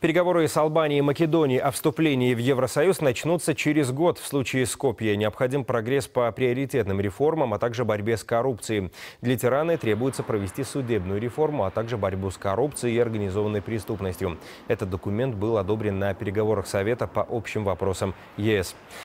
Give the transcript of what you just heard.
Переговоры с Албанией и Македонией о вступлении в Евросоюз начнутся через год. В случае Скопья необходим прогресс по приоритетным реформам, а также борьбе с коррупцией. Для Тираны требуется провести судебную реформу, а также борьбу с коррупцией и организованной преступностью. Этот документ был одобрен на переговорах Совета по общим вопросам ЕС.